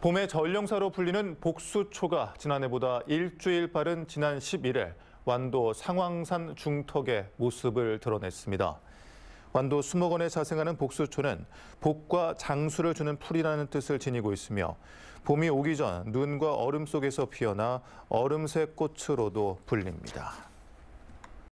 봄의 전령사로 불리는 복수초가 지난해보다 일주일 빠른 지난 11일 완도 상황산 중턱의 모습을 드러냈습니다. 완도 수목원에 자생하는 복수초는 복과 장수를 주는 풀이라는 뜻을 지니고 있으며 봄이 오기 전 눈과 얼음 속에서 피어나 얼음새 꽃으로도 불립니다.